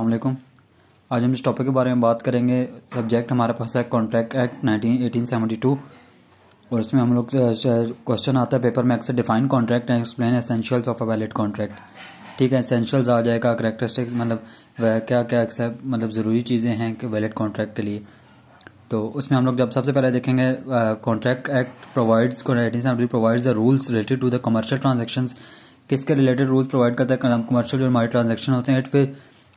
अल्लाम आज हम इस टॉपिक के बारे में बात करेंगे सब्जेक्ट हमारे पास है contract act nineteen eighteen seventy two और इसमें हम लोग क्वेश्चन आता है पेपर में अक्सर define contract and explain essentials of a valid contract ठीक है एसेंशियल्स आ जाएगा करेक्टरिस्टिक्स मतलब क्या क्या एक्सेप्ट मतलब ज़रूरी चीज़ें हैं कि वैलिड कॉन्ट्रैक्ट के लिए तो उसमें हम लोग जब सबसे पहले देखेंगे contract act provides eighteen provides the rules related to the commercial transaction किसके रिलेटेड रूल्स प्रोवाइड करता है कमर्शियल जो हमारे ट्रांजेक्शन होते हैं इट फिर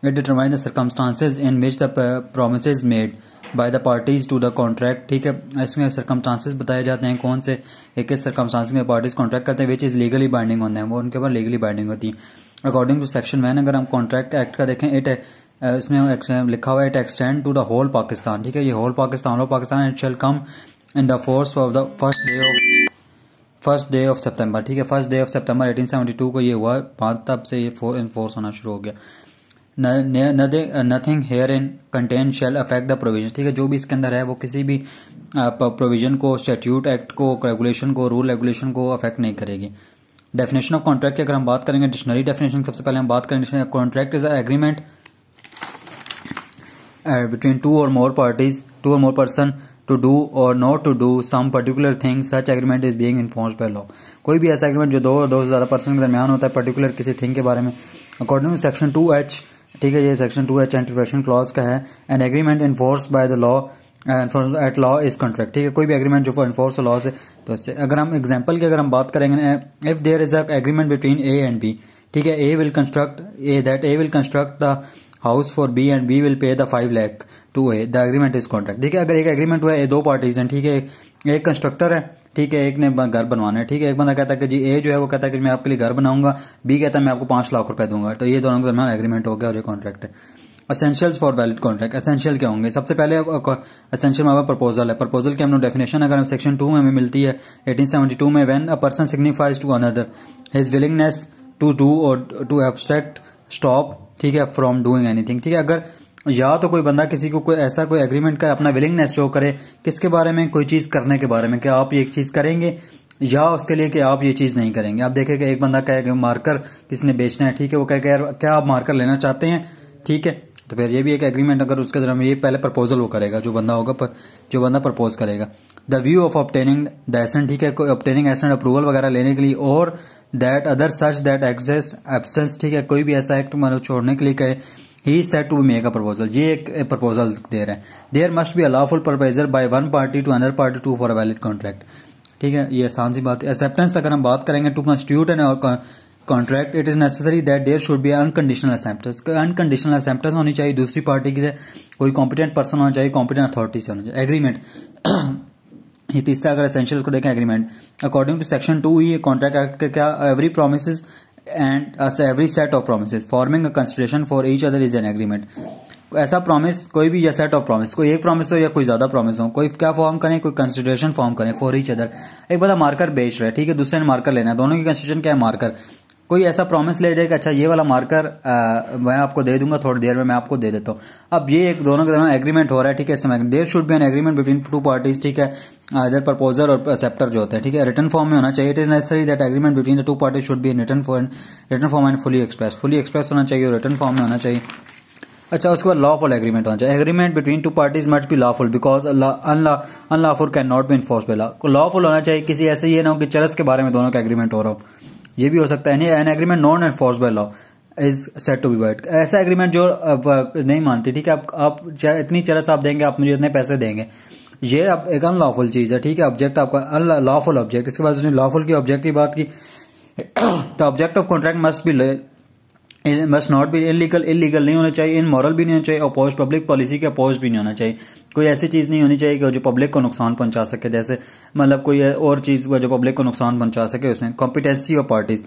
It determines the circumstances in which the uh, promises made by the parties to the contract ठीक है इसमें सर्कमस्टांसिस बताए जाते हैं कौन से एक किस सर्कमस्टांसिस में पार्टीज कॉन्ट्रैक्ट करते हैं विच इज़ लीगली बाइंडिंग होते हैं वो उनके ऊपर लीगली बाइंडिंग होती है अकॉर्डिंग टू सेक्शन वैन अगर हम कॉन्ट्रैक्ट एक्ट का देखें इट uh, इसमें uh, लिखा हुआ है it extend to the whole Pakistan ठीक है ये होल पाकिस्तान हो Pakistan it shall come in the force of the first day of first day of सितंबर ठीक है फर्स्ट डे ऑफ सितंबर 1872 को ये हुआ पाँच तब से ये इन फोर्स होना शुरू हो गया nothing herein contain shall affect the provision ठीक है जो भी इसके अंदर है वो किसी भी प्रोविजन को स्टेट्यूट एक्ट को रेगुलेशन को रूल रेगुलेशन को अफेक्ट नहीं करेगी डेफिनेशन ऑफ कॉन्ट्रैक्ट की अगर हम बात करेंगे डिक्शनरी डेफिनेशन सबसे पहले हम बात करेंगे contract is agreement between two or more parties two or more person to do or not to do some particular thing such agreement is being enforce by law कोई भी ऐसा एग्रीमेंट जो दो और दो से ज़्यादा पर्सन के दरमियान होता है पर्टिकुलर किसी थिंग के बारे में according to section two H ठीक है ये section two H and clause का है an agreement enforce by the law at law is contract ठीक है कोई भी एग्रीमेंट जो फॉर इन्फोर्स लॉ से तो इससे अगर हम एग्जाम्पल की अगर हम बात करेंगे if there is a agreement between A and B ठीक है A will construct A that A will construct the house for B and B will pay the five lakh to A the agreement is contract ठीक है अगर एक agreement हुआ है दो parties हैं ठीक है एक कंस्ट्रक्टर है ठीक है एक ने घर बनवाना है ठीक है एक बंदा कहता है कि जी ए जो है वो कहता है कि मैं आपके लिए घर बनाऊंगा बी कहता है मैं आपको पांच लाख रुपए दूंगा तो ये दोनों के दरमियान एग्रीमेंट हो गया और ये कॉन्ट्रैक्ट है essentials for valid contract essential क्या होंगे सबसे पहले असेंशियल हमारा प्रपोजल है प्रपोजल की लोग डेफिनेशन अगर हम सेक्शन टू में हमें मिलती है एटीन टू में when a person signifies to another his willingness to do or to abstract stop ठीक है फ्रॉम डूइंग एनीथिंग ठीक है अगर या तो कोई बंदा किसी को कोई ऐसा कोई एग्रीमेंट कर अपना विलिंगनेस शो करे किसके बारे में कोई चीज़ करने के बारे में कि आप ये चीज़ करेंगे या उसके लिए कि आप ये चीज़ नहीं करेंगे आप देखें कि एक बंदा कहेगा मार्कर किसने बेचना है ठीक है वो कहेगा यार क्या आप मार्कर लेना चाहते हैं ठीक है तो फिर ये भी एक एग्रीमेंट अगर उसके दौरान ये पहले प्रपोजल वो करेगा जो बंदा होगा पर जो बंदा प्रपोज करेगा the view of obtaining the assent ठीक है कोई ऑप्टेनिंग एसेंट अप्रूवल वगैरह लेने के लिए और that other such that exist absence ठीक है कोई भी ऐसा एक्ट मतलब छोड़ने के लिए कहे he said to make a proposal ये एक प्रपोजल दे रहे हैं there must be a proposal by one party to another party to for a valid contract ठीक है ये आसान सी बात है एक्सेप्टेंस अगर हम बात करेंगे to constitute an contract it is necessary that there should be unconditional acceptance unconditional acceptance होनी चाहिए दूसरी पार्टी की से कोई कॉम्पिटेंट पर्सन होना चाहिए कॉम्पिटेंट अथॉरिटी से होना चाहिए एग्रीमेंट ये तीसरा अगर एसेंशियल को देखें agreement according to section two ये कॉन्ट्रैक्ट एक्ट का क्या every promise and every set of promise forming a a for each other is an agreement ऐसा प्रॉमिस कोई भी या सेट ऑफ प्रॉमिस कोई एक प्रॉमिस हो या कोई ज्यादा प्रॉमिस हो कोई क्या फॉर्म करें कोई कंसिडरेशन फॉर्म करें फॉर ईच अदर एक बता मार्कर बेच रहा है ठीक है दूसरे ने मार्कर लेना है दोनों की कंसिडरेशन क्या है मार्कर कोई ऐसा प्रॉमिस ले जाए कि अच्छा ये वाला मार्कर आ, मैं आपको दे दूंगा थोड़ी देर में मैं आपको दे देता हूँ अब ये एक दोनों के दोनों एग्रीमेंट हो रहा है ठीक है समय there should be an agreement between two parties ठीक है अदर प्रपोजर और एक्सेप्टर जो होता है ठीक है रिटर्न फॉर्म में होना चाहिए it is necessary that agreement between the two parties should be in written for written form and fully express fully express होना चाहिए और रिटर्न फॉर्म में होना चाहिए अच्छा उसके बाद लॉफुल एग्रीमेंट होना चाहिए agreement between two parties must be lawful because unlawful can not be enforceable lawful होना चाहिए किसी ऐसे ये ना हो कि चरस के बारे में दोनों का एग्रीमेंट हो रहा हो ये भी हो सकता है an agreement non enforce by law is said to be void ऐसा एग्रीमेंट जो नहीं मानती ठीक है आप इतनी चरस आप देंगे आप मुझे इतने पैसे देंगे ये आप एक अनलॉफुल चीज़ है ठीक है ऑब्जेक्ट आपका अनलॉफुल ऑब्जेक्ट इसके बाद उसने लॉफुल की ऑब्जेक्ट की बात की the object of contract must be must not भी इलीगल इलीगल नहीं होना चाहिए इन मॉरल भी नहीं होना चाहिए अपोज पब्लिक पॉलिसी के अपोज भी नहीं होना चाहिए कोई ऐसी चीज़ नहीं होनी चाहिए कि जो पब्लिक को नुकसान पहुंचा सके जैसे मतलब कोई और चीज़ जो पब्लिक को नुकसान पहुंचा सके उसमें कॉम्पिटेंसी ऑफ पार्टीज़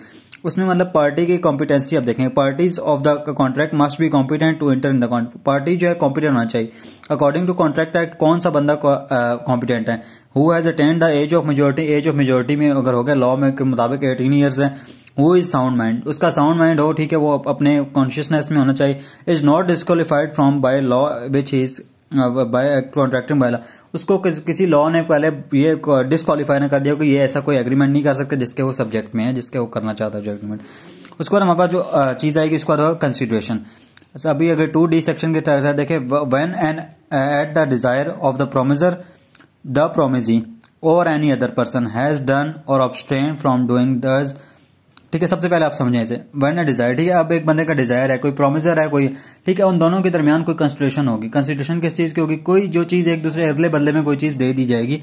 उसमें मतलब पार्टी की कॉम्पिटेंसी आप देखें parties of the contract must be competent to enter in the party जो है कॉम्पिटेंट होना चाहिए अकॉर्डिंग टू कॉन्ट्रैक्ट एक्ट कौन सा बंदा कॉम्पिटेंट है who has attend the age of majority age of majority में अगर हो गया लॉ में के मुताबिक एटीन ईयर्स है वो इज साउंड माइंड उसका साउंड माइंड हो ठीक है वो अपने कॉन्शियसनेस में होना चाहिए is not disqualified from by law which is by contracting by law उसको किस, किसी लॉ ने पहले ये डिस्कालीफाई ना कर दिया कि ये ऐसा कोई एग्रीमेंट नहीं कर सकते जिसके वो सब्जेक्ट में है जिसके वो करना चाहता है जो एग्रीमेंट उसके बाद हमारे पास जो uh, चीज़ आएगी उसके बाद कंसिड्रेशन अभी अगर टू डी सेक्शन के तहत देखे when and at the desire of the promisor the promisee or any other person has done or abstain from doing दर्ज ठीक है सबसे पहले आप समझें इसे वरना डिजायर ठीक है अब एक बंदे का डिजायर है कोई प्रोमिसर है कोई ठीक है उन दोनों के दरमियान कोई कंस्टिट्यूशन होगी कंस्टिट्यूशन किस चीज़ की होगी कोई जो चीज़ एक दूसरे अदले बदले में कोई चीज़ दे दी जाएगी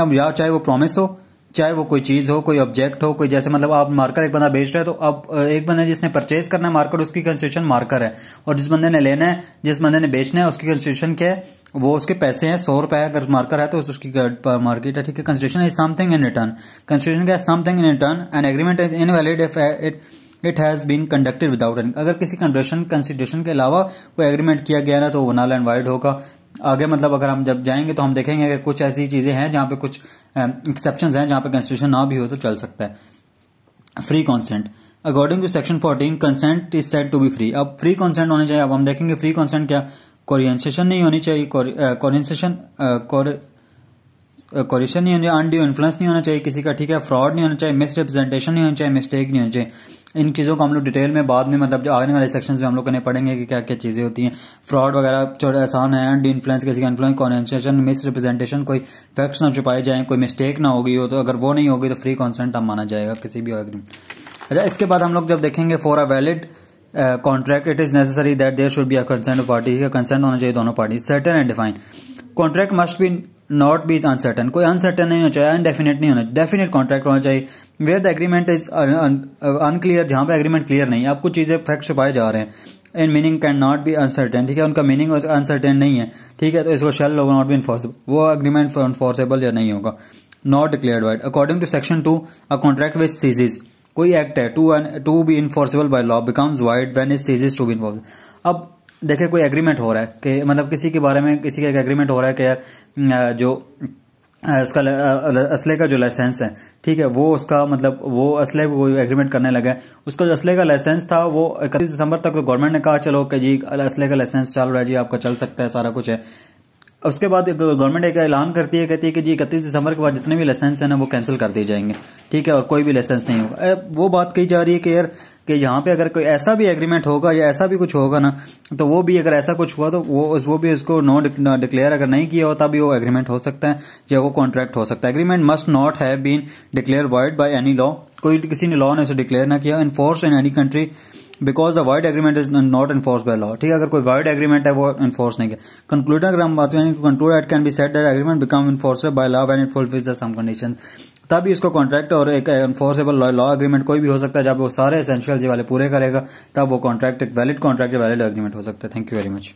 अब या चाहे वो प्रोमिस हो चाहे वो कोई चीज़ हो कोई ऑब्जेक्ट हो कोई जैसे मतलब आप मार्कर एक बंदा बेच रहे है तो अब एक बंदे जिसने परचेज करना है मार्कर उसकी कंस्ट्रक्शन मार्कर है और जिस बंदे ने लेना है जिस बंदे ने बेचना है उसकी कंस्ट्रक्शन क्या है वो उसके पैसे हैं सौ रुपए अगर मार्कर है तो उसकी मार्केट है ठीक है construction is something in return construction क्या something in return and agreement is invalid if it it has been conducted without any अगर किसी कंडीशन कंसिडरेशन के अलावा कोई एग्रीमेंट किया गया ना तो वो नाल एंड वाइड होगा आगे मतलब अगर हम जब जाएंगे तो हम देखेंगे कि कुछ ऐसी चीज़ें हैं जहाँ पे कुछ एक्सेप्शन हैं जहाँ पे कंस्टिट्यूशन ना भी हो तो चल सकता है free consent according to section fourteen consent is said to be free अब फ्री कॉन्सेंट होने चाहिए अब हम देखेंगे फ्री कॉन्सेंट क्या कोरियंसेशन नहीं होनी चाहिए कोरियंसेशन कॉरिशन नहीं होना अंडी इन्फ्लुएंस नहीं होना चाहिए किसी का ठीक है फ्रॉड नहीं होना चाहिए मिस रिप्रेजेंटेशन नहीं होना चाहिए मिस्टेक नहीं होना चाहिए इन चीज़ों को हम लोग डिटेल में बाद में मतलब जो आने वाले सेक्शन में हम लोग करने पड़ेंगे कि क्या क्या चीज़ें होती हैं फ्रॉड वगैरह थोड़ा आसान है अनड्यू इन्फ्लुएंस किसी का इन्फ्लुएंस कॉन्सेशन मिस रिप्रेजेंटेशन कोई फैक्ट्स ना छुपाए जाए कोई मिस्टेक ना होगी हो तो अगर वो नहीं होगी तो फ्री कॉन्सेंट हम माना जाएगा किसी भी एग्रीमेंट अच्छा इसके बाद हम लोग जब देखेंगे for a valid contract it is necessary that there should be a consent party का कंसेंट होना चाहिए दोनों party certain and define contract must be not be uncertain कोई अनसर्टन नहीं होना चाहिए अनडेफिनेट नहीं होना चाहिए डेफिनेट कॉन्ट्रैक्ट होना चाहिए where the agreement is unclear जहां पे एग्रीमेंट क्लियर नहीं आप कुछ चीज़ें फैक्ट छुपाए जा रहे हैं in meaning can not be uncertain ठीक है उनका मीनिंग अनसर्टेन नहीं है ठीक है तो इसको शेल लोग नॉट बी इनफॉर्सिबल वो एग्रीमेंट अनफोर्सेबल या नहीं होगा not declare void according to section two a contract which ceases कोई एक्ट है to to be enforceable by law becomes void when is ceases to be enforceable अब देखे कोई एग्रीमेंट हो रहा है कि मतलब किसी के बारे में किसी का एक एग्रीमेंट हो रहा है कि यार जो उसका असले का जो लाइसेंस है ठीक है वो उसका मतलब वो असले को एग्रीमेंट करने लगे उसका जो असले का लाइसेंस था वो इकतीस दिसंबर तक तो गवर्नमेंट ने कहा चलो कि जी असले का लाइसेंस चल रहा है जी आपका चल सकता है सारा कुछ है उसके बाद गवर्नमेंट एक ऐलान करती है कहती है कि जी इकतीस दिसंबर के बाद जितने भी लाइसेंस है ना वो कैंसिल कर दिए जाएंगे ठीक है और कोई भी लाइसेंस नहीं होगा वो बात कही जा रही है कि यार कि यहाँ पे अगर कोई ऐसा भी एग्रीमेंट होगा या ऐसा भी कुछ होगा ना तो वो भी अगर ऐसा कुछ हुआ तो वो उस वो भी उसको नो डिक्लेयर अगर नहीं किया होता भी वो एग्रीमेंट हो सकता है या वो कॉन्ट्रैक्ट हो सकता है agreement must not have been declare void by any law कोई किसी ने लॉ ने उसे डिक्लेयर ना किया enforce in any country because the void agreement is not enforce by law ठीक है अगर कोई वर्ड एग्रीमेंट है वो इन्फोर्स नहीं किया कंक्लूड अगर हम बात करें conclude at can be set that agreement become enforce by law and it fulfills the some condition तभी इसको कॉन्ट्रैक्ट और एक एनफोर्सेबल लॉ अग्रीमेंट कोई भी हो सकता है जब वो सारे एसेंशियल वाले पूरे करेगा तब वो कॉन्ट्रैक्ट एक वैलिड कॉन्ट्रैक्ट वैलिड अग्रीमेंट हो सकता है थैंक यू वेरी मच